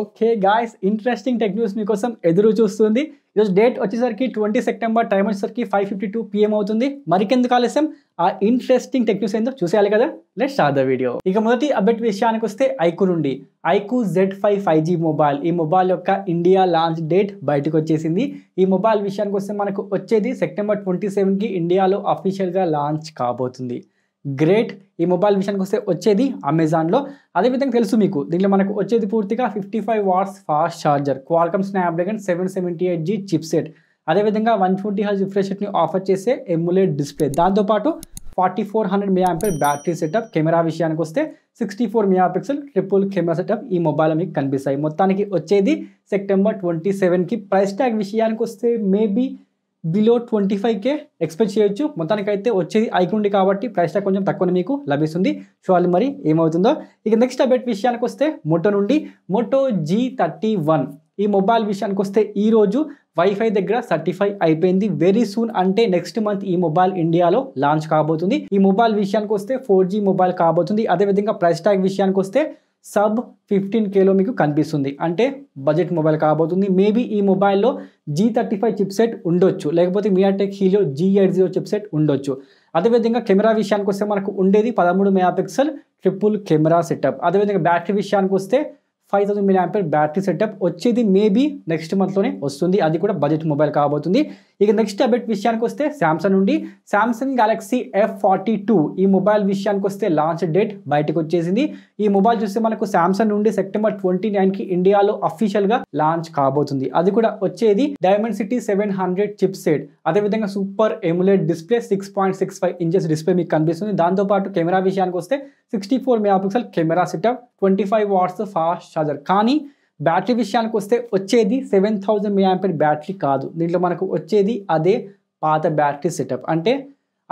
okay guys interesting tech news మీకోసం ఎదురు చూస్తుంది ఈరోజు డేట్ వచ్చేసరికి ట్వంటీ సెప్టెంబర్ టైం వచ్చేసరికి ఫైవ్ ఫిఫ్టీ టూ పిఎం అవుతుంది మరికెందుకు ఆలస్యం ఆ ఇంట్రెస్టింగ్ టెక్ న్యూస్ ఏందో చూసేయాలి కదా లెట్ స్టార్ట్ ద వీడియో ఇక మొదటి అప్డేట్ విషయానికి వస్తే ఐకు నుండి iQOO Z five five G mobile ఈ మొబైల్ యొక్క ఇండియా లాంచ్ డేట్ బయటకు వచ్చేసింది ఈ మొబైల్ విషయానికి వస్తే మనకు వచ్చేది సెప్టెంబర్ ట్వంటీ సెవెన్కి ఇండియాలో అఫీషియల్గా లాంచ్ కాబోతుంది ग्रेट मोबाइल विषयान वे अमेजा अदे विधि दींप मन को वे पूर्ति fifty five watts fast charger Qualcomm Snapdragon seven C eight G chipset अदे विधि वन ट्वेंटी हज रिफ्रेस आफर से एमुलेट डिस्प्ले दा तो forty four hundred mega ampere battery setup camera विषयानी sixty four mega pixel triple camera setup mobile कई मोता वे सैक्टर ट्वेंटी सैवन की प्रईस टाग विषयानी maybe below twenty five K expect చేయొచ్చు మొత్తానికి అయితే వచ్చేది ఐకుండి కాబట్టి ప్రైస్ టాక్ కొంచెం తక్కువనే మీకు లభిస్తుంది సో అది మరి ఏమవుతుందో ఇక నెక్స్ట్ అబెట్ విషయానికి వస్తే మోటో నుండి మోటో జీ థర్టీ వన్ ఈ మొబైల్ విషయానికి వస్తే ఈరోజు వైఫై దగ్గర సర్టిఫై అయిపోయింది వెరీ సూన్ అంటే నెక్స్ట్ మంత్ ఈ మొబైల్ ఇండియాలో లాంచ్ కాబోతుంది ఈ మొబైల్ విషయానికి వస్తే ఫోర్ మొబైల్ కాబోతుంది అదేవిధంగా ప్రైస్ ట్యాగ్ విషయానికి వస్తే సబ్ ఫిఫ్టీన్ కేలో మీకు కనిపిస్తుంది అంటే బడ్జెట్ మొబైల్ కాబోతుంది మేబీ ఈ మొబైల్లో జీ థర్టీ ఫైవ్ చిప్సెట్ ఉండొచ్చు లేకపోతే MediaTek Helio G eight zero chipset ఉండొచ్చు అదేవిధంగా కెమెరా విషయానికి వస్తే మనకు ఉండేది పదమూడు మెగా ట్రిపుల్ కెమెరా సెటప్ అదేవిధంగా బ్యాటరీ విషయానికి వస్తే five thousand milli ampere battery setup వచ్చేది మేబీ నెక్స్ట్ మంత్లోనే వస్తుంది అది కూడా బడ్జెట్ మొబైల్ కాబోతుంది ఇక నెక్స్ట్ అబెట్ విషయానికి వస్తే శాంసంగ్ నుండి Samsung Galaxy F forty two ఈ మొబైల్ విషయానికి వస్తే లాంచ్ డేట్ బయటకు వచ్చేసింది ఈ మొబైల్ చూస్తే మనకు శాంసంగ్ నుండి సెప్టెంబర్ ట్వంటీ నైన్కి ఇండియాలో అఫీషియల్గా లాంచ్ కాబోతుంది అది కూడా వచ్చేది Dimensity seven hundred chipset అదేవిధంగా super AMOLED display six point six five inches display మీకు కనిపిస్తుంది దాంతోపాటు కెమెరా విషయానికి వస్తే sixty four mega pixel camera setup twenty five watts fast charger కానీ బ్యాటరీ విషయానికి వస్తే వచ్చేది సెవెన్ థౌజండ్ మిలియాంపేర్ బ్యాటరీ కాదు దీంట్లో మనకు వచ్చేది అదే పాత బ్యాటరీ సెటప్ అంటే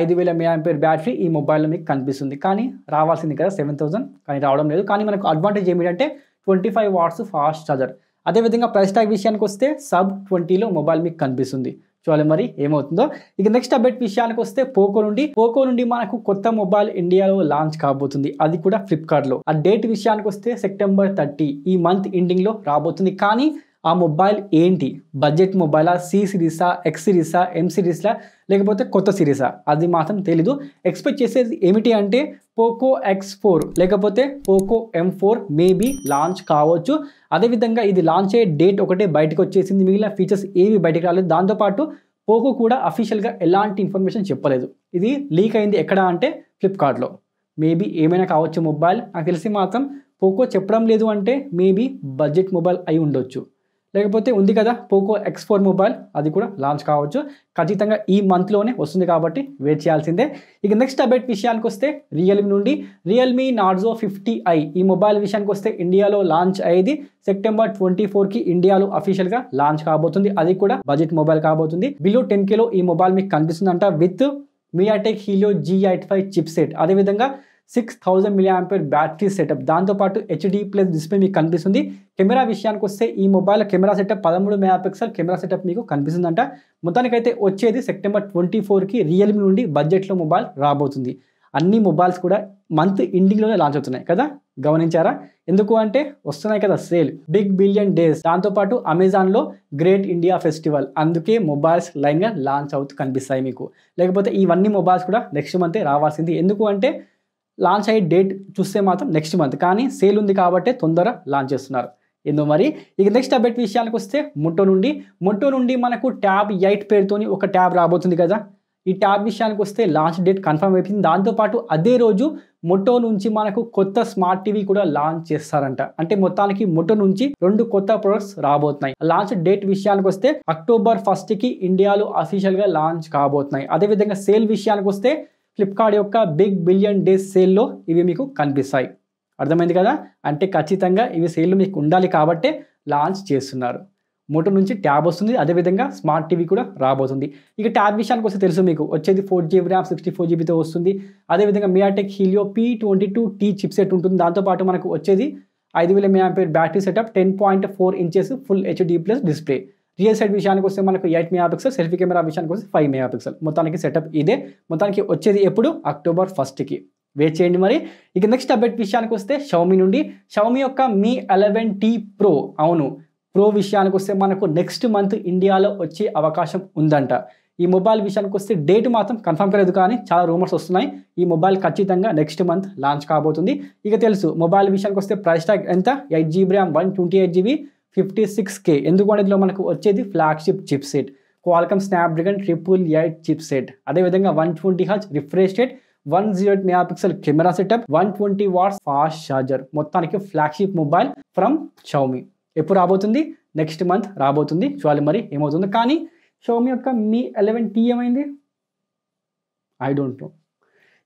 ఐదు వేల మిలియాంపేర్ బ్యాటరీ ఈ మొబైల్లో మీకు కనిపిస్తుంది కానీ రావాల్సింది కదా సెవెన్ థౌసండ్ కానీ రావడం లేదు కానీ మనకు అడ్వాంటేజ్ ఏమిటంటే twenty five watts fast charger అదేవిధంగా ప్రైస్ ట్యాగ్ విషయానికి వస్తే సబ్ ట్వంటీలో మొబైల్ మీకు కనిపిస్తుంది చూడాలి మరి ఏమవుతుందో ఇక నెక్స్ట్ అప్డేట్ విషయానికి వస్తే పోకో నుండి పోకో నుండి మనకు కొత్త మొబైల్ ఇండియాలో లాంచ్ కాబోతుంది అది కూడా ఫ్లిప్కార్ట్లో ఆ డేట్ విషయానికి వస్తే సెప్టెంబర్ థర్టీ ఈ మంత్ ఎండింగ్లో రాబోతుంది కానీ ఆ మొబైల్ ఏంటి బడ్జెట్ మొబైలా సి సిరీసా ఎక్స్ సిరీసా ఎం సిరీస్లా లేకపోతే కొత్త సిరీసా అది మాత్రం తెలీదు ఎక్స్పెక్ట్ చేసేది ఏమిటి అంటే పోకో ఎక్స్ ఫోర్ లేకపోతే Poco M four maybe launch కావచ్చు అదేవిధంగా ఇది లాంచ్ అయ్యే డేట్ ఒకటే బయటకు వచ్చేసింది మిగిలిన ఫీచర్స్ ఏవి బయటకు రాలేదు దాంతోపాటు పోకో కూడా అఫీషియల్గా ఎలాంటి ఇన్ఫర్మేషన్ చెప్పలేదు ఇది లీక్ అయింది ఎక్కడ అంటే ఫ్లిప్కార్ట్లో మేబీ ఏమైనా కావచ్చు మొబైల్ నాకు తెలిసి మాత్రం పోకో చెప్పడం లేదు అంటే మేబీ బడ్జెట్ మొబైల్ అయి ఉండొచ్చు లేకపోతే ఉంది కదా పోకో ఎక్స్ ఫోర్ మొబైల్ అది కూడా లాంచ్ కావచ్చు ఖచ్చితంగా ఈ మంత్లోనే వస్తుంది కాబట్టి వెయిట్ చేయాల్సిందే ఇక నెక్స్ట్ అప్డేట్ విషయానికి వస్తే రియల్మీ నుండి రియల్మీ నార్జో ఫిఫ్టీ ఐ ఈ మొబైల్ విషయానికి వస్తే ఇండియాలో లాంచ్ అయ్యేది సెప్టెంబర్ ట్వంటీ ఫోర్కి ఇండియాలో అఫీషియల్గా లాంచ్ కాబోతుంది అది కూడా బడ్జెట్ మొబైల్ కాబోతుంది బిలో టెన్ కిలో ఈ మొబైల్ మీకు కనిపిస్తుందంట with MediaTek Helio G eight five chipset అదేవిధంగా six thousand milliampere battery setup దాంతోపాటు హెచ్డీ ప్లస్ డిస్ప్లే మీకు కనిపిస్తుంది కెమెరా విషయానికి వస్తే ఈ మొబైల్ కెమెరా సెటప్ పదమూడు మెగా పిక్సెల్ కెమెరా సెటప్ మీకు కనిపిస్తుందంట మొత్తానికైతే వచ్చేది సెప్టెంబర్ ట్వంటీ ఫోర్కి రియల్మీ నుండి బడ్జెట్లో మొబైల్ రాబోతుంది అన్ని మొబైల్స్ కూడా మంత్ ఎండింగ్లోనే లాంచ్ అవుతున్నాయి కదా గమనించారా ఎందుకు అంటే వస్తున్నాయి కదా సేల్ బిగ్ బిలియన్ డేస్ దాంతోపాటు అమెజాన్లో గ్రేట్ ఇండియా ఫెస్టివల్ అందుకే మొబైల్స్ లైన్గా లాంచ్ అవుతూ కనిపిస్తాయి మీకు లేకపోతే ఇవన్నీ మొబైల్స్ కూడా నెక్స్ట్ మంతే రావాల్సింది ఎందుకు అంటే లాంచ్ అయ్యే డేట్ చూస్తే మాత్రం నెక్స్ట్ మంత్ కానీ సేల్ ఉంది కాబట్టి తొందర లాంచ్ చేస్తున్నారు ఎందుకు మరి ఇక నెక్స్ట్ అప్డేట్ విషయానికి వస్తే మొట్టో నుండి మొట్టో నుండి మనకు ట్యాబ్ ఎయిట్ పేరుతోని ఒక ట్యాబ్ రాబోతుంది కదా ఈ ట్యాబ్ విషయానికి వస్తే లాంచ్ డేట్ కన్ఫర్మ్ అయిపోయింది దాంతోపాటు అదే రోజు మొటో నుంచి మనకు కొత్త స్మార్ట్ టీవీ కూడా లాంచ్ చేస్తారంట అంటే మొత్తానికి మొటో నుంచి రెండు కొత్త ప్రొడక్ట్స్ రాబోతున్నాయి లాంచ్ డేట్ విషయానికి వస్తే అక్టోబర్ ఫస్ట్ కి ఇండియాలో అఫీషియల్ గా లాంచ్ కాబోతున్నాయి అదేవిధంగా సేల్ విషయానికి వస్తే ఫ్లిప్కార్ట్ యొక్క బిగ్ బిలియన్ డేస్ సేల్లో ఇవి మీకు కనిపిస్తాయి అర్థమైంది కదా అంటే ఖచ్చితంగా ఇవి సేల్ మీకు ఉండాలి కాబట్టే లాంచ్ చేస్తున్నారు మోటో నుంచి ట్యాబ్ వస్తుంది అదేవిధంగా స్మార్ట్ టీవీ కూడా రాబోతుంది ఇక ట్యాబ్ విషయానికి వస్తే తెలుసు మీకు వచ్చేది four GB RAM sixty four జీబీతో వస్తుంది అదేవిధంగా MediaTek Helio P twenty two T chipset ఉంటుంది దాంతోపాటు మనకు వచ్చేది ఐదు వేల మీ battery setup ten point four inches full HD plus display rear side విషయానికి వస్తే మనకు eight mega pixel selfie camera విషయానికి వస్తే ఫైవ్ మెగా పిక్సెల్ మొత్తానికి సెటప్ ఇదే మొత్తానికి వచ్చేది ఎప్పుడు అక్టోబర్ ఫస్ట్కి వెయిట్ చేయండి మరి ఇక నెక్స్ట్ అప్డేట్ విషయానికి వస్తే షౌమి నుండి షౌమి యొక్క మీ అలెవెన్ టీ ప్రో అవును ప్రో విషయానికి వస్తే మనకు నెక్స్ట్ మంత్ ఇండియాలో వచ్చే అవకాశం ఉందంట ఈ మొబైల్ విషయానికి వస్తే డేట్ మాత్రం కన్ఫర్మ్ కలేదు కానీ చాలా రూమర్స్ వస్తున్నాయి ఈ మొబైల్ ఖచ్చితంగా నెక్స్ట్ మంత్ లాంచ్ కాబోతుంది ఇక తెలుసు మొబైల్ విషయానికి వస్తే ప్రైస్ ట్యాగ్ ఎంత eight GB RAM one twenty eight GB fifty six K ఎందుకంటే ఇందులో మనకు వచ్చేది flagship chipset Qualcomm Snapdragon triple eight chipset అదేవిధంగా వన్ ట్వంటీ హచ్ refresh rate one zero eight mega pixel camera setup one twenty watts fast charger మొత్తానికి flagship mobile from Xiaomi ఎప్పుడు రాబోతుంది next month రాబోతుంది చూడాలి మరి ఏమవుతుంది కానీ షౌమి యొక్క మీ ఎలెవెన్ టీ ఏమైంది ఐ డోంట్ నో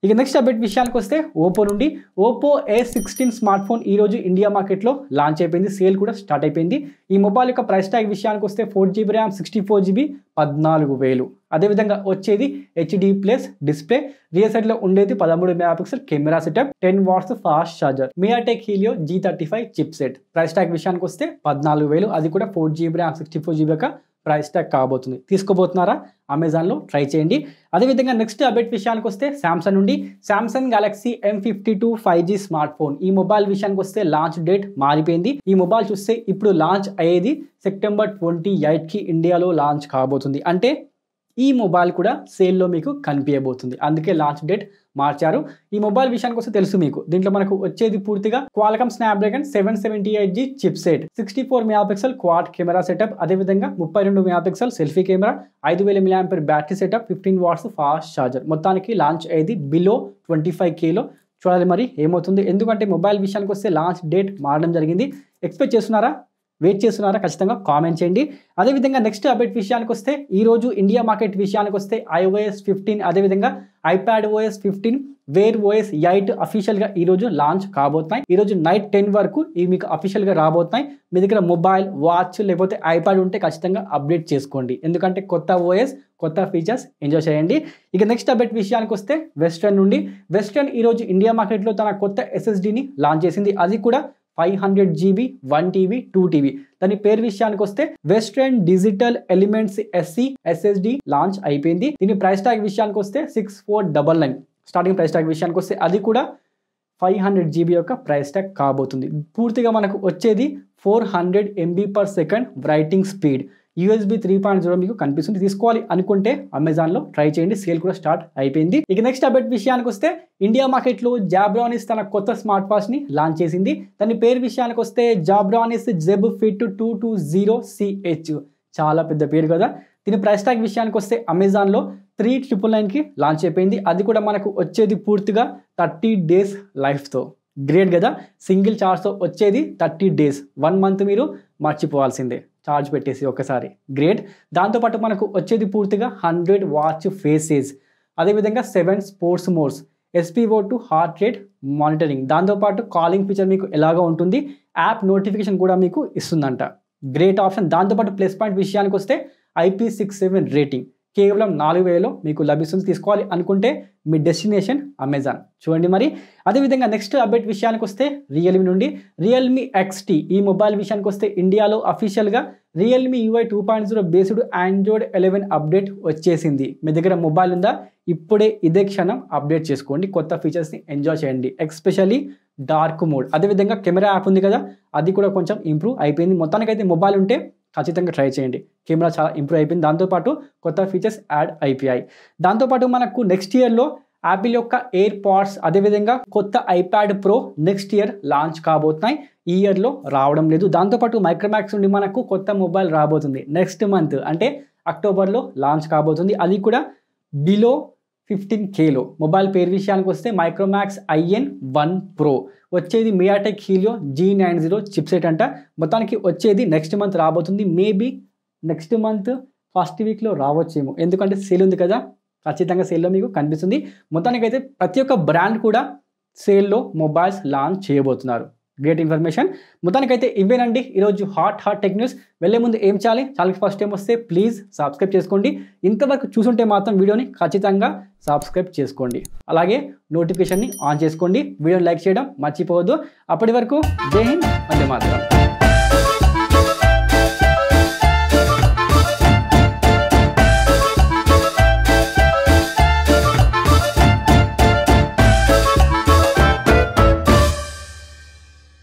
ఇక నెక్స్ట్ అప్డేట్ విషయానికి వస్తే ఓపో నుండి Oppo A sixteen smartphone ఈరోజు ఇండియా మార్కెట్లో లాంచ్ అయిపోయింది సేల్ కూడా స్టార్ట్ అయిపోయింది ఈ మొబైల్ యొక్క ప్రైస్ ట్యాగ్ విషయానికి వస్తే four GB RAM sixty four GB పద్నాలుగు వేలు అదేవిధంగా వచ్చేది హెచ్డి ప్లస్ డిస్ప్లే రియల్ సెట్లో ఉండేది పదమూడు mega pixel camera setup ten watts fast charger MediaTek Helio G thirty five chipset price tag విషయానికి వస్తే పద్నాలుగు వేలు అది కూడా four GB RAM sixty four GB యొక్క ప్రైస్ ట్యాగ్ కాబోతుంది తీసుకోబోతున్నారా అమెజాన్లో ట్రై చేయండి అదేవిధంగా నెక్స్ట్ అప్డేట్ విషయానికి వస్తే శాంసంగ్ నుండి Samsung Galaxy M fifty two five G smartphone ఈ మొబైల్ విషయానికి వస్తే లాంచ్ డేట్ మారిపోయింది ఈ మొబైల్ చూస్తే ఇప్పుడు లాంచ్ అయ్యేది సెప్టెంబర్ ట్వంటీ ఎయిట్కి ఇండియాలో లాంచ్ కాబోతుంది అంటే ఈ మొబైల్ కూడా సేల్లో మీకు కనిపించబోతుంది అందుకే లాంచ్ డేట్ మార్చారు ఈ మొబైల్ విషయానికి వస్తే తెలుసు మీకు దీంట్లో మనకు వచ్చేది పూర్తిగా Qualcomm Dragon seven seventy eight G chipset sixty four megapixel quad camera setup అదేవిధంగా ముప్పై రెండు మెగాపిక్సెల్ సెల్ఫీ కెమెరా ఐదు వేల milliampere battery setup fifteen watts fast charger మొత్తానికి లాంచ్ అయ్యేది బిలో ట్వంటీ ఫైవ్ కేలో చూడాలి మరి ఏమవుతుంది ఎందుకంటే మొబైల్ విషయానికి వస్తే లాంచ్ డేట్ మారడం జరిగింది ఎక్స్పెక్ట్ చేస్తున్నారా వెయిట్ చేస్తున్నారా ఖచ్చితంగా కామెంట్ చేయండి అదేవిధంగా నెక్స్ట్ అప్డేట్ విషయానికి వస్తే ఈరోజు ఇండియా మార్కెట్ విషయానికి వస్తే ఐఓఎస్ ఫిఫ్టీన్ అదేవిధంగా iPad OS fifteen Wear OS eight అఫీషియల్గా ఈరోజు లాంచ్ కాబోతున్నాయి ఈరోజు నైట్ టెన్ వరకు ఇవి మీకు అఫీషియల్గా రాబోతున్నాయి మీ దగ్గర మొబైల్ వాచ్ లేకపోతే ఐప్యాడ్ ఉంటే ఖచ్చితంగా అప్డేట్ చేసుకోండి ఎందుకంటే కొత్త ఓఎస్ కొత్త ఫీచర్స్ ఎంజాయ్ చేయండి ఇక నెక్స్ట్ అప్డేట్ విషయానికి వస్తే వెస్ట్రన్ నుండి వెస్ట్రన్ ఈరోజు ఇండియా మార్కెట్లో తన కొత్త ఎస్ఎస్డిని లాంచ్ చేసింది అది కూడా five hundred GB one TB two TB దాని పేరు విషయానికి వస్తే Western Digital Elements SE SSD launch అయిపోయింది దీని ప్రైస్ ట్యాగ్ విషయానికి వస్తే six four double nine starting price tag విషయానికి వస్తే అది కూడా ఫైవ్ హండ్రెడ్ జీబీ యొక్క ప్రైస్ ట్యాగ్ కాబోతుంది పూర్తిగా మనకు వచ్చేది four hundred MB per second writing speed USB three point zero మీకు కనిపిస్తుంది తీసుకోవాలి అనుకుంటే అమెజాన్లో ట్రై చేయండి సేల్ కూడా స్టార్ట్ అయిపోయింది ఇక నెక్స్ట్ అబెట్ విషయానికి వస్తే ఇండియా మార్కెట్లో జాబ్రానిస్ తన కొత్త స్మార్ట్ వాచ్ని లాంచ్ చేసింది దాని పేరు విషయానికి వస్తే Zebronics Zeb fit two two zero CH చాలా పెద్ద పేరు కదా దీని ప్రైస్ ట్యాగ్ విషయానికి వస్తే అమెజాన్లో త్రీ ట్రిపుల్ నైన్కి లాంచ్ అయిపోయింది అది కూడా మనకు వచ్చేది పూర్తిగా థర్టీ డేస్ లైఫ్తో గ్రేట్ కదా సింగిల్ చార్జ్తో వచ్చేది థర్టీ డేస్ వన్ మంత్ మీరు మర్చిపోవాల్సిందే ఛార్జ్ పెట్టేసి ఒకసారి గ్రేట్ దాంతోపాటు మనకు వచ్చేది పూర్తిగా హండ్రెడ్ వాచ్ ఫేసెస్ అదేవిధంగా seven sports modes SpO two heart rate monitoring దాంతోపాటు కాలింగ్ ఫీచర్ మీకు ఎలాగా ఉంటుంది యాప్ నోటిఫికేషన్ కూడా మీకు ఇస్తుందంట గ్రేట్ ఆప్షన్ దాంతోపాటు ప్లస్ పాయింట్ విషయానికి వస్తే ఐపీ సిక్స్ సెవెన్ రేటింగ్ కేవలం నాలుగు వేలలో మీకు లభిస్తుంది తీసుకోవాలి అనుకుంటే మీ డెస్టినేషన్ అమెజాన్ చూడండి మరి అదేవిధంగా నెక్స్ట్ అప్డేట్ విషయానికి వస్తే రియల్మీ నుండి రియల్మీ ఎక్స్టీ ఈ మొబైల్ విషయానికి వస్తే ఇండియాలో అఫీషియల్గా Realme UI two point zero based Android eleven update వచ్చేసింది మీ దగ్గర మొబైల్ ఉందా ఇప్పుడే ఇదే క్షణం అప్డేట్ చేసుకోండి కొత్త ఫీచర్స్ని ఎంజాయ్ చేయండి ఎక్స్పెషల్లీ డార్క్ మోడ్ అదేవిధంగా కెమెరా యాప్ ఉంది కదా అది కూడా కొంచెం ఇంప్రూవ్ అయిపోయింది మొత్తానికైతే మొబైల్ ఉంటే ఖచ్చితంగా ట్రై చేయండి కెమెరా చాలా ఇంప్రూవ్ అయిపోయింది దాంతోపాటు కొత్త ఫీచర్స్ యాడ్ అయిపోయాయి దాంతోపాటు మనకు నెక్స్ట్ ఇయర్లో యాపిల్ యొక్క ఎయిర్ పాడ్స్ అదేవిధంగా కొత్త iPad Pro next year launch కాబోతున్నాయి ఈ ఇయర్లో రావడం లేదు దాంతోపాటు మైక్రోమాక్స్ నుండి మనకు కొత్త మొబైల్ రాబోతుంది నెక్స్ట్ మంత్ అంటే అక్టోబర్లో లాంచ్ కాబోతుంది అది కూడా బిలో ఫిఫ్టీన్ కేలో మొబైల్ పేరు విషయానికి వస్తే మైక్రోమాక్స్ ఐఎన్ వన్ ప్రో వచ్చేది MediaTek Helio G nine zero chipset అంట మొత్తానికి వచ్చేది నెక్స్ట్ మంత్ రాబోతుంది మేబీ నెక్స్ట్ మంత్ ఫస్ట్ వీక్లో రావచ్చేమో ఎందుకంటే సేల్ ఉంది కదా ఖచ్చితంగా సేల్లో మీకు కనిపిస్తుంది మొత్తానికైతే ప్రతి ఒక్క బ్రాండ్ కూడా సేల్లో మొబైల్స్ లాంచ్ చేయబోతున్నారు గ్రేట్ ఇన్ఫర్మేషన్ మొత్తానికైతే ఇవ్వేనండి ఈరోజు హాట్ హాట్ టెక్ న్యూస్ వెళ్ళే ముందు ఏం చేయాలి ఛానల్కి ఫస్ట్ టైం వస్తే ప్లీజ్ సబ్స్క్రైబ్ చేసుకోండి ఇంతవరకు చూసుంటే మాత్రం వీడియోని ఖచ్చితంగా సబ్స్క్రైబ్ చేసుకోండి అలాగే నోటిఫికేషన్ని ఆన్ చేసుకోండి వీడియోని లైక్ చేయడం మర్చిపోవద్దు అప్పటి వరకు జై హింద్ అంటే మాత్రం